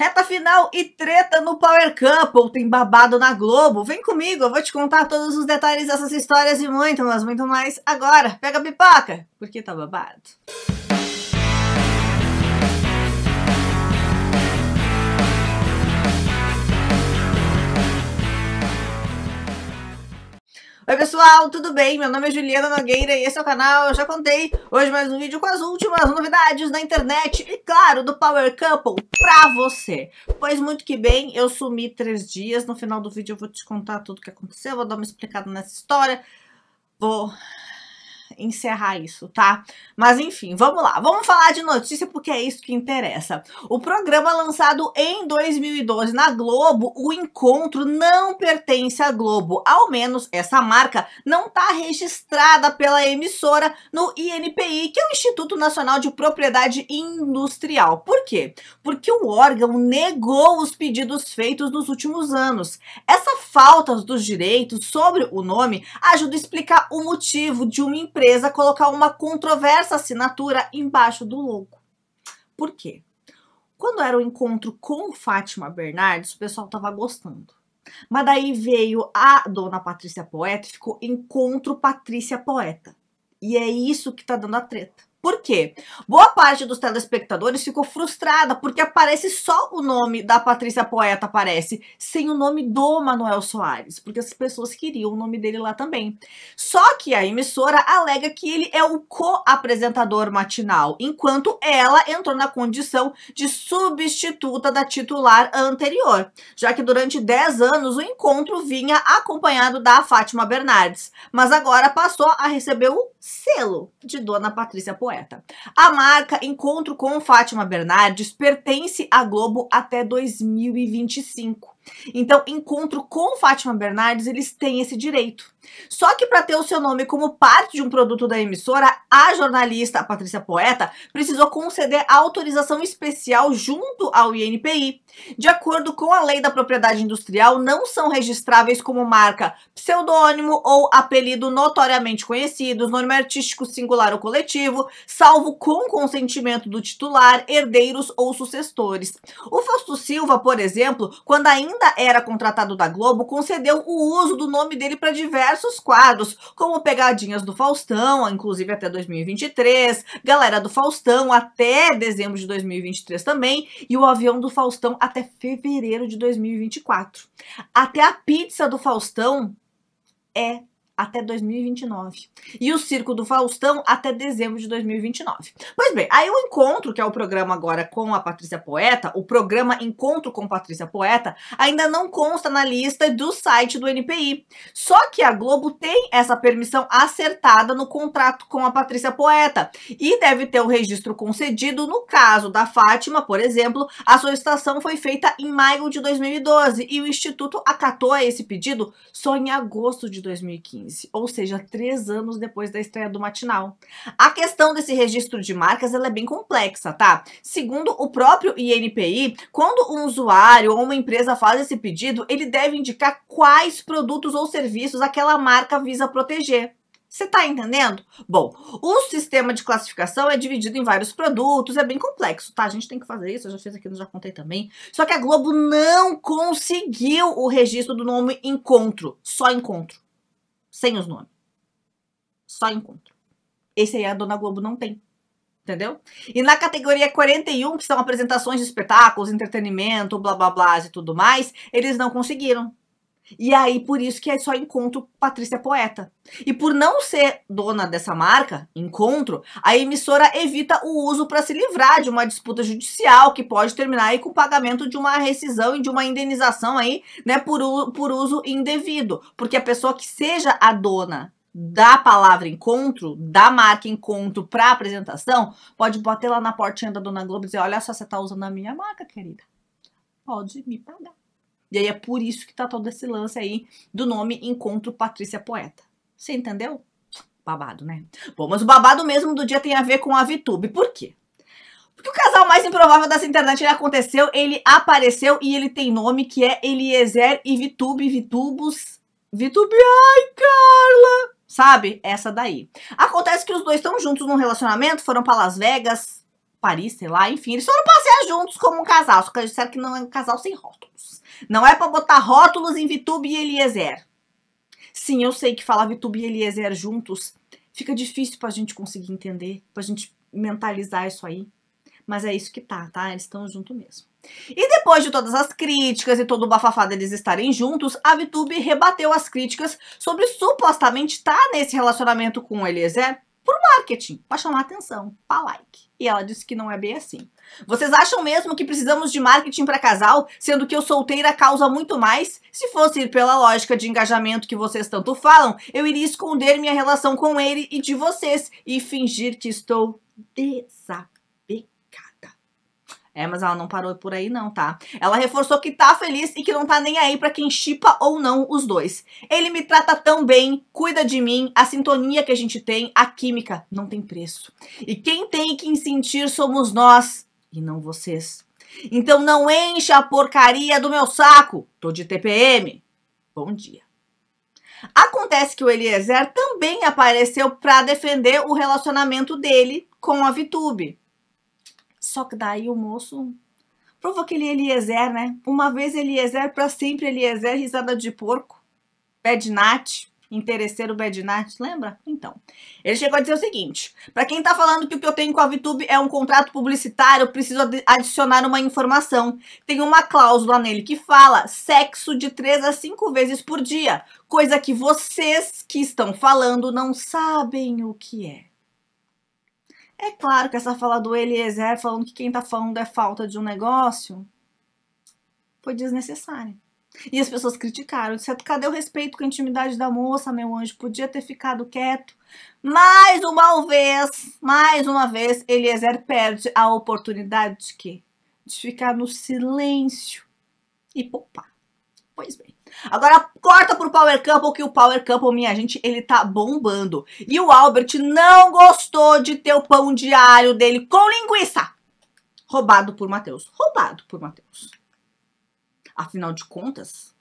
Reta final e treta no Power Couple, tem babado na Globo. Vem comigo, eu vou te contar todos os detalhes dessas histórias e muito, mas muito mais agora. Pega a pipoca, porque tá babado. Oi pessoal, tudo bem? Meu nome é Juliana Nogueira e esse é o canal Eu Já Contei. Hoje mais um vídeo com as últimas novidades da internet e claro, do Power Couple pra você. Pois muito que bem, eu sumi três dias, no final do vídeo eu vou te contar tudo o que aconteceu, vou dar uma explicada nessa história, vou encerrar isso, tá? Mas enfim, vamos lá. Vamos falar de notícia porque é isso que interessa. O programa lançado em 2012 na Globo, o Encontro não pertence à Globo. Ao menos essa marca não está registrada pela emissora no INPI, que é o Instituto Nacional de Propriedade Industrial. Por quê? Porque o órgão negou os pedidos feitos nos últimos anos. Essa falta dos direitos sobre o nome ajuda a explicar o motivo de uma empresa empresa colocar uma controversa assinatura embaixo do logo. Por quê? Quando era o encontro com Fátima Bernardes, o pessoal estava gostando. Mas daí veio a dona Patrícia Poeta e ficou Encontro Patrícia Poeta. E é isso que tá dando a treta. Por quê? Boa parte dos telespectadores ficou frustrada porque aparece só o nome da Patrícia Poeta aparece, sem o nome do Manuel Soares, porque as pessoas queriam o nome dele lá também. Só que a emissora alega que ele é o co-apresentador matinal, enquanto ela entrou na condição de substituta da titular anterior, já que durante 10 anos o encontro vinha acompanhado da Fátima Bernardes, mas agora passou a receber o selo de Dona Patrícia Poeta poeta. A marca Encontro com Fátima Bernardes pertence à Globo até 2025. Então, encontro com Fátima Bernardes, eles têm esse direito. Só que para ter o seu nome como parte de um produto da emissora, a jornalista Patrícia Poeta precisou conceder autorização especial junto ao INPI. De acordo com a lei da propriedade industrial, não são registráveis como marca, pseudônimo ou apelido notoriamente conhecidos, nome artístico singular ou coletivo, salvo com consentimento do titular, herdeiros ou sucessores. O Fausto Silva, por exemplo, quando ainda ainda era contratado da Globo, concedeu o uso do nome dele para diversos quadros, como Pegadinhas do Faustão, inclusive até 2023, Galera do Faustão até dezembro de 2023 também, e o Avião do Faustão até fevereiro de 2024. Até a pizza do Faustão é até 2029. E o Circo do Faustão até dezembro de 2029. Pois bem, aí o Encontro, que é o programa agora com a Patrícia Poeta, o programa Encontro com Patrícia Poeta, ainda não consta na lista do site do NPI. Só que a Globo tem essa permissão acertada no contrato com a Patrícia Poeta e deve ter o um registro concedido. No caso da Fátima, por exemplo, a solicitação foi feita em maio de 2012 e o Instituto acatou esse pedido só em agosto de 2015. 2015, ou seja, três anos depois da estreia do matinal. A questão desse registro de marcas ela é bem complexa, tá? Segundo o próprio INPI, quando um usuário ou uma empresa faz esse pedido, ele deve indicar quais produtos ou serviços aquela marca visa proteger. Você está entendendo? Bom, o sistema de classificação é dividido em vários produtos, é bem complexo, tá? A gente tem que fazer isso, eu já fiz aqui, já contei também. Só que a Globo não conseguiu o registro do nome Encontro, só Encontro sem os nomes. Só encontro. Esse aí a Dona Globo não tem. Entendeu? E na categoria 41, que são apresentações de espetáculos, entretenimento, blá blá blá e tudo mais, eles não conseguiram. E aí, por isso que é só Encontro Patrícia Poeta. E por não ser dona dessa marca, Encontro, a emissora evita o uso para se livrar de uma disputa judicial que pode terminar aí com o pagamento de uma rescisão e de uma indenização aí, né, por, por uso indevido. Porque a pessoa que seja a dona da palavra encontro, da marca encontro para apresentação, pode bater lá na portinha da Dona Globo e dizer: Olha só, você está usando a minha marca, querida. Pode me pagar. E aí é por isso que tá todo esse lance aí do nome Encontro Patrícia Poeta. Você entendeu? Babado, né? Bom, mas o babado mesmo do dia tem a ver com a VTube. Por quê? Porque o casal mais improvável dessa internet ele aconteceu, ele apareceu e ele tem nome que é Eliezer e Vitube, Vitubos. Vitube, ai, Carla! Sabe? Essa daí. Acontece que os dois estão juntos num relacionamento, foram para Las Vegas, Paris, sei lá, enfim. Eles foram passear juntos como um casal, só que eles disseram que não é um casal sem rótulos. Não é para botar rótulos em Vitube e Eliezer. Sim, eu sei que falar Vitube e Eliezer juntos fica difícil pra gente conseguir entender, pra gente mentalizar isso aí. Mas é isso que tá, tá? Eles estão junto mesmo. E depois de todas as críticas e todo o bafafá deles estarem juntos, a Vitube rebateu as críticas sobre supostamente estar tá nesse relacionamento com o Eliezer por marketing, para chamar atenção, para like. E ela disse que não é bem assim. Vocês acham mesmo que precisamos de marketing para casal, sendo que o solteira causa muito mais? Se fosse pela lógica de engajamento que vocês tanto falam, eu iria esconder minha relação com ele e de vocês e fingir que estou desaparecida é, mas ela não parou por aí não, tá? Ela reforçou que tá feliz e que não tá nem aí para quem chipa ou não os dois. Ele me trata tão bem, cuida de mim, a sintonia que a gente tem, a química não tem preço. E quem tem que sentir somos nós e não vocês. Então não encha a porcaria do meu saco. Tô de TPM. Bom dia. Acontece que o Eliezer também apareceu para defender o relacionamento dele com a Vitube. Só que daí o moço prova aquele é Eliezer, né? Uma vez Eliezer, para sempre Eliezer, risada de porco, bednat, interesseiro bednat, lembra? Então, ele chegou a dizer o seguinte, para quem tá falando que o que eu tenho com a VTube é um contrato publicitário, preciso adicionar uma informação. Tem uma cláusula nele que fala sexo de três a cinco vezes por dia, coisa que vocês que estão falando não sabem o que é. É claro que essa fala do Eliezer falando que quem tá falando é falta de um negócio foi desnecessária. E as pessoas criticaram, disseram, cadê o respeito com a intimidade da moça, meu anjo? Podia ter ficado quieto. Mais uma vez, mais uma vez, Eliezer perde a oportunidade de quê? De ficar no silêncio e poupar. Pois bem. Agora corta pro Power Couple, que o Power Couple, minha gente, ele tá bombando. E o Albert não gostou de ter o pão diário dele com linguiça. Roubado por Matheus. Roubado por Matheus. Afinal de contas,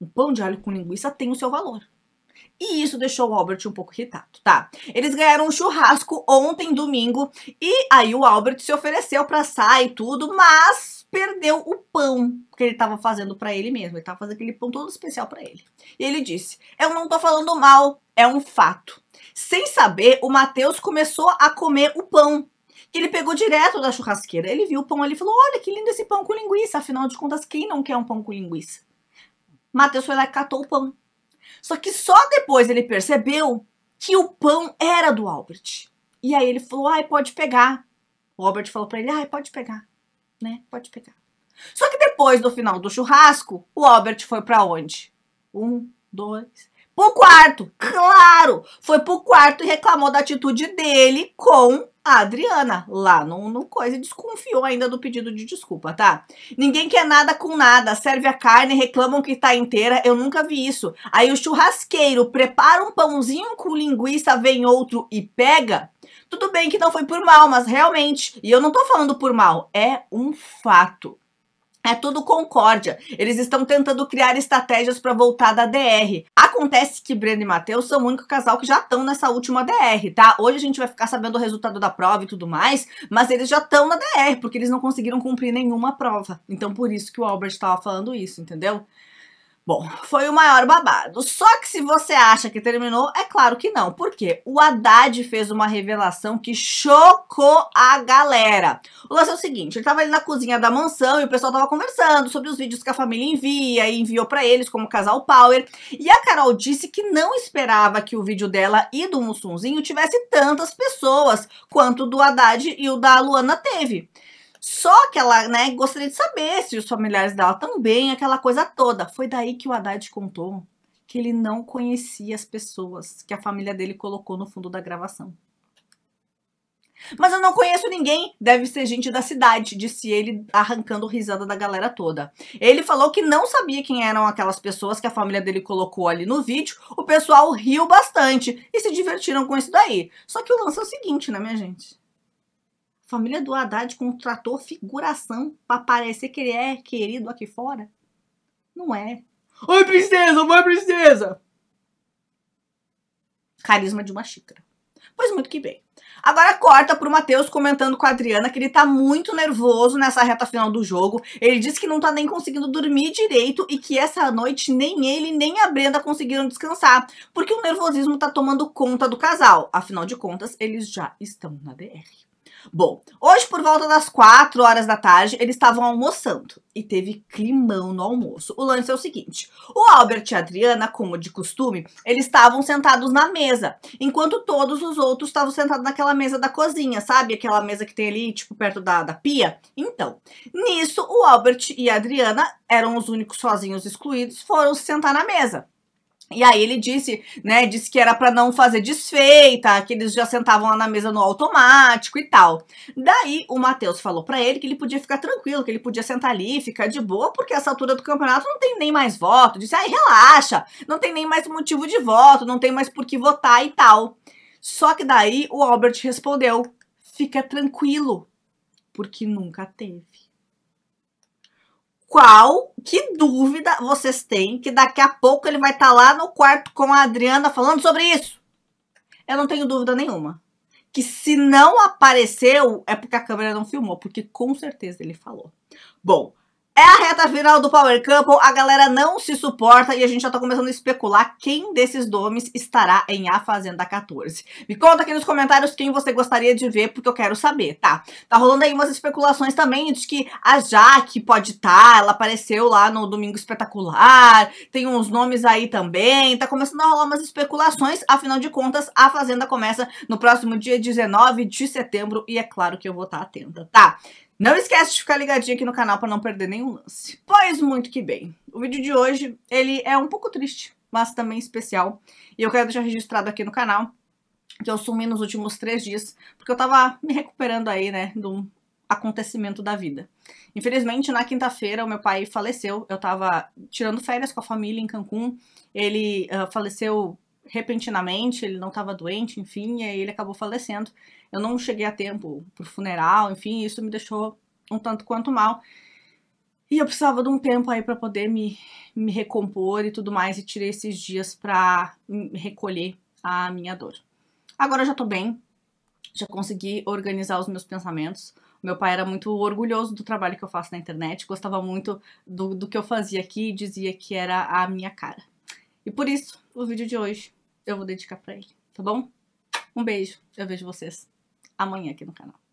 um pão de alho com linguiça tem o seu valor. E isso deixou o Albert um pouco irritado, tá? Eles ganharam um churrasco ontem, domingo, e aí o Albert se ofereceu pra sair e tudo, mas perdeu o pão que ele estava fazendo para ele mesmo. Ele estava fazendo aquele pão todo especial para ele. E ele disse: Eu não estou falando mal, é um fato. Sem saber, o Mateus começou a comer o pão. Que ele pegou direto da churrasqueira. Ele viu o pão ali e falou: Olha que lindo esse pão com linguiça. Afinal de contas, quem não quer um pão com linguiça? Mateus foi lá e catou o pão. Só que só depois ele percebeu que o pão era do Albert. E aí ele falou: Ai, pode pegar. O Albert falou para ele: Ai, pode pegar né? Pode pegar. Só que depois do final do churrasco, o Albert foi para onde? Um, dois. Pro quarto, claro! Foi pro quarto e reclamou da atitude dele com a Adriana, lá no, no coisa, e desconfiou ainda do pedido de desculpa, tá? Ninguém quer nada com nada, serve a carne, reclamam que tá inteira, eu nunca vi isso. Aí o churrasqueiro prepara um pãozinho com linguiça, vem outro e pega. Tudo bem que não foi por mal, mas realmente, e eu não tô falando por mal, é um fato. É tudo concórdia. Eles estão tentando criar estratégias para voltar da DR. Acontece que Breno e Matheus são o único casal que já estão nessa última DR, tá? Hoje a gente vai ficar sabendo o resultado da prova e tudo mais, mas eles já estão na DR, porque eles não conseguiram cumprir nenhuma prova. Então por isso que o Albert estava falando isso, entendeu? Bom, foi o maior babado. Só que se você acha que terminou, é claro que não. porque O Haddad fez uma revelação que chocou a galera. O lance é o seguinte, ele estava ali na cozinha da mansão e o pessoal estava conversando sobre os vídeos que a família envia e enviou para eles como casal power. E a Carol disse que não esperava que o vídeo dela e do Mussunzinho tivesse tantas pessoas quanto do Haddad e o da Luana teve. Só que ela, né, gostaria de saber se os familiares dela também, aquela coisa toda. Foi daí que o Haddad contou que ele não conhecia as pessoas que a família dele colocou no fundo da gravação. Mas eu não conheço ninguém, deve ser gente da cidade, disse ele, arrancando risada da galera toda. Ele falou que não sabia quem eram aquelas pessoas que a família dele colocou ali no vídeo. O pessoal riu bastante e se divertiram com isso daí. Só que o lance é o seguinte, né, minha gente? Família do Haddad contratou figuração para parecer que ele é querido aqui fora? Não é. Oi, princesa! Oi, princesa! Carisma de uma xícara. Pois muito que bem. Agora corta pro Matheus comentando com a Adriana que ele tá muito nervoso nessa reta final do jogo. Ele disse que não tá nem conseguindo dormir direito e que essa noite nem ele nem a Brenda conseguiram descansar, porque o nervosismo tá tomando conta do casal. Afinal de contas, eles já estão na DR. Bom, hoje por volta das 4 horas da tarde, eles estavam almoçando e teve climão no almoço. O lance é o seguinte: o Albert e a Adriana, como de costume, eles estavam sentados na mesa, enquanto todos os outros estavam sentados naquela mesa da cozinha, sabe? Aquela mesa que tem ali, tipo, perto da, da pia. Então, nisso, o Albert e a Adriana eram os únicos sozinhos excluídos, foram se sentar na mesa. E aí ele disse, né, disse que era para não fazer desfeita, que eles já sentavam lá na mesa no automático e tal. Daí o Matheus falou para ele que ele podia ficar tranquilo, que ele podia sentar ali, ficar de boa, porque essa altura do campeonato não tem nem mais voto. Disse: aí relaxa, não tem nem mais motivo de voto, não tem mais por que votar e tal". Só que daí o Albert respondeu: "Fica tranquilo, porque nunca teve" qual, que dúvida vocês têm que daqui a pouco ele vai estar tá lá no quarto com a Adriana falando sobre isso? Eu não tenho dúvida nenhuma. Que se não apareceu, é porque a câmera não filmou, porque com certeza ele falou. Bom, é a reta final do Power Couple, a galera não se suporta e a gente já tá começando a especular quem desses nomes estará em A Fazenda 14. Me conta aqui nos comentários quem você gostaria de ver, porque eu quero saber, tá? Tá rolando aí umas especulações também de que a Jaque pode estar, tá, ela apareceu lá no Domingo Espetacular, tem uns nomes aí também, tá começando a rolar umas especulações, afinal de contas, A Fazenda começa no próximo dia 19 de setembro e é claro que eu vou estar tá atenta, tá? Não esquece de ficar ligadinho aqui no canal para não perder nenhum lance. Pois muito que bem. O vídeo de hoje, ele é um pouco triste, mas também especial. E eu quero deixar registrado aqui no canal que eu sumi nos últimos três dias, porque eu tava me recuperando aí, né, de um acontecimento da vida. Infelizmente, na quinta-feira, o meu pai faleceu. Eu tava tirando férias com a família em Cancún. Ele uh, faleceu repentinamente, ele não estava doente, enfim, e aí ele acabou falecendo. Eu não cheguei a tempo pro funeral, enfim, isso me deixou um tanto quanto mal. E eu precisava de um tempo aí para poder me, me recompor e tudo mais, e tirei esses dias para recolher a minha dor. Agora eu já tô bem, já consegui organizar os meus pensamentos. Meu pai era muito orgulhoso do trabalho que eu faço na internet, gostava muito do, do que eu fazia aqui e dizia que era a minha cara. E por isso, o vídeo de hoje eu vou dedicar para ele, tá bom? Um beijo, eu vejo vocês amanhã aqui no canal.